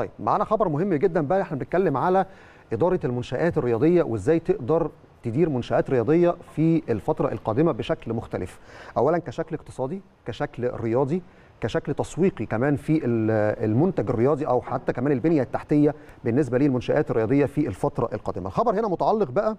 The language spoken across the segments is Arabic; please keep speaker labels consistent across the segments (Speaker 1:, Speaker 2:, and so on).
Speaker 1: طيب معانا خبر مهم جدا بقى احنا بنتكلم على اداره المنشات الرياضيه وازاي تقدر تدير منشات رياضيه في الفتره القادمه بشكل مختلف اولا كشكل اقتصادي كشكل رياضي كشكل تسويقي كمان في المنتج الرياضي او حتى كمان البنيه التحتيه بالنسبه للمنشات الرياضيه في الفتره القادمه الخبر هنا متعلق بقى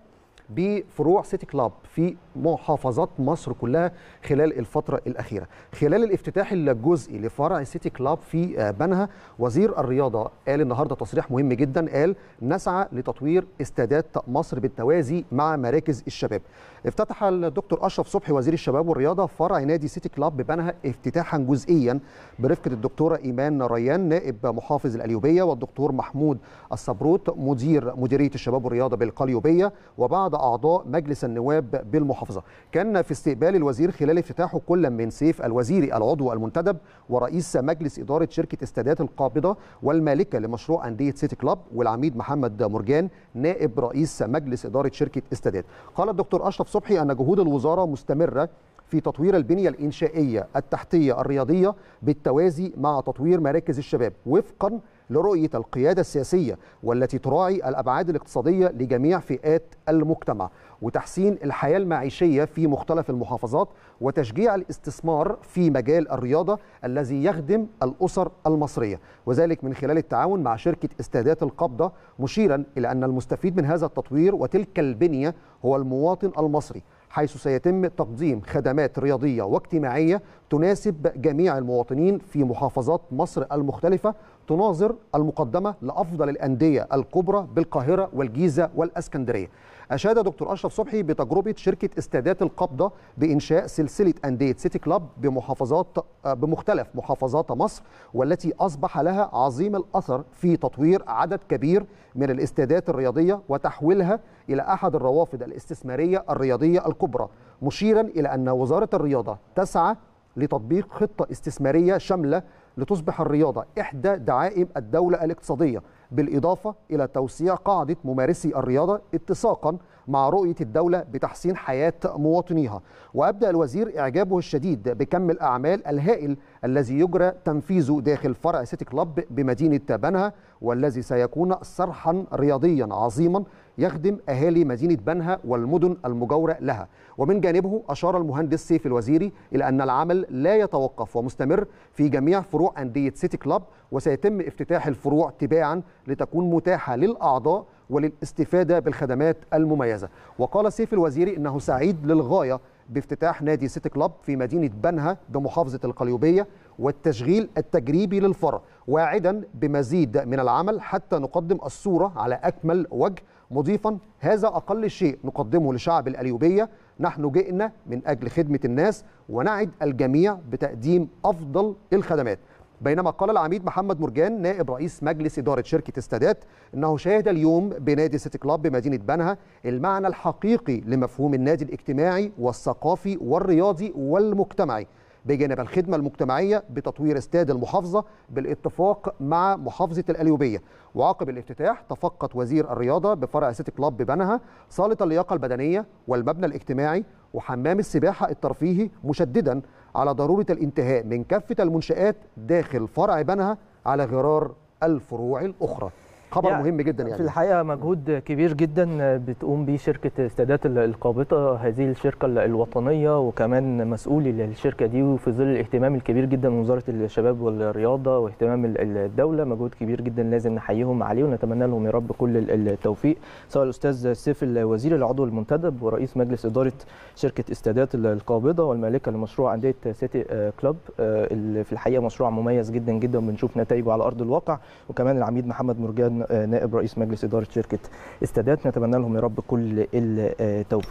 Speaker 1: بفروع سيتي كلاب في محافظات مصر كلها خلال الفترة الأخيرة خلال الافتتاح الجزئي لفرع سيتي كلاب في آه، بنها وزير الرياضة قال النهاردة تصريح مهم جدا قال نسعى لتطوير استادات مصر بالتوازي مع مراكز الشباب افتتح الدكتور أشرف صبحي وزير الشباب والرياضة فرع نادي سيتي كلاب ببنها افتتاحا جزئيا برفقة الدكتورة إيمان ريان نائب محافظ الأليوبية والدكتور محمود الصبروت مدير مديرية الشباب والرياضة بالقليوبية وبعد أعضاء مجلس النواب بالمحافظة كان في استقبال الوزير خلال افتتاحه كل من سيف الوزيري العضو المنتدب ورئيس مجلس إدارة شركة استادات القابضة والمالكة لمشروع أندية سيتي كلاب والعميد محمد مرجان نائب رئيس مجلس إدارة شركة استادات قال الدكتور أشرف صبحي أن جهود الوزارة مستمرة في تطوير البنية الإنشائية التحتية الرياضية بالتوازي مع تطوير مراكز الشباب وفقا لرؤية القيادة السياسية والتي تراعي الأبعاد الاقتصادية لجميع فئات المجتمع وتحسين الحياة المعيشية في مختلف المحافظات وتشجيع الاستثمار في مجال الرياضة الذي يخدم الأسر المصرية وذلك من خلال التعاون مع شركة استادات القبضة مشيرا إلى أن المستفيد من هذا التطوير وتلك البنية هو المواطن المصري حيث سيتم تقديم خدمات رياضية واجتماعية تناسب جميع المواطنين في محافظات مصر المختلفة تناظر المقدمة لأفضل الأندية الكبرى بالقاهرة والجيزة والأسكندرية أشاد دكتور أشرف صبحي بتجربة شركة استادات القبضة بإنشاء سلسلة أندية سيتي كلاب بمحافظات بمختلف محافظات مصر والتي أصبح لها عظيم الأثر في تطوير عدد كبير من الاستادات الرياضية وتحويلها إلى أحد الروافد الاستثمارية الرياضية الكبرى مشيرا إلى أن وزارة الرياضة تسعى لتطبيق خطة استثمارية شاملة لتصبح الرياضة إحدى دعائم الدولة الاقتصادية بالإضافة إلى توسيع قاعدة ممارسي الرياضة اتساقا مع رؤية الدولة بتحسين حياة مواطنيها وأبدأ الوزير إعجابه الشديد بكم الأعمال الهائل الذي يجرى تنفيذه داخل فرع سيتي كلاب بمدينة بنها والذي سيكون صرحا رياضيا عظيما يخدم أهالي مدينة بنها والمدن المجاورة لها ومن جانبه أشار المهندس سيف الوزيري إلى أن العمل لا يتوقف ومستمر في جميع فروع فروع أندية سيتي كلاب وسيتم افتتاح الفروع تباعا لتكون متاحة للأعضاء وللاستفادة بالخدمات المميزة وقال سيف الوزيري أنه سعيد للغاية بافتتاح نادي سيتي كلاب في مدينة بنها بمحافظة القليوبية والتشغيل التجريبي للفرع واعدا بمزيد من العمل حتى نقدم الصورة على أكمل وجه مضيفا هذا أقل شيء نقدمه لشعب القليوبية نحن جئنا من أجل خدمة الناس ونعد الجميع بتقديم أفضل الخدمات بينما قال العميد محمد مرجان نائب رئيس مجلس إدارة شركة استادات أنه شاهد اليوم بنادي سيتي كلاب بمدينة بنها المعنى الحقيقي لمفهوم النادي الاجتماعي والثقافي والرياضي والمجتمعي بجانب الخدمة المجتمعية بتطوير استاد المحافظة بالاتفاق مع محافظة الأليوبية وعقب الافتتاح تفقد وزير الرياضة بفرع سيتي كلاب ببنها صالة اللياقة البدنية والمبنى الاجتماعي وحمام السباحة الترفيهي مشددا على ضرورة الانتهاء من كافة المنشآت داخل فرع بنها على غرار الفروع الأخرى خبر يعني مهم جدا يعني في
Speaker 2: الحقيقه مجهود كبير جدا بتقوم به شركه استادات القابطه هذه الشركه الوطنيه وكمان مسؤولي للشركه دي وفي ظل الاهتمام الكبير جدا من وزاره الشباب والرياضه واهتمام الدوله مجهود كبير جدا لازم نحييهم عليه ونتمنى لهم يا رب كل التوفيق سواء الاستاذ سيف الوزير العضو المنتدب ورئيس مجلس اداره شركه استادات القابضه والمالكه لمشروع انديه سيتي آه، كلوب آه، في الحقيقه مشروع مميز جدا جدا وبنشوف نتائجه على ارض الواقع وكمان العميد محمد مرجان نائب رئيس مجلس اداره شركه استادات نتمنى لهم يا رب كل التوفيق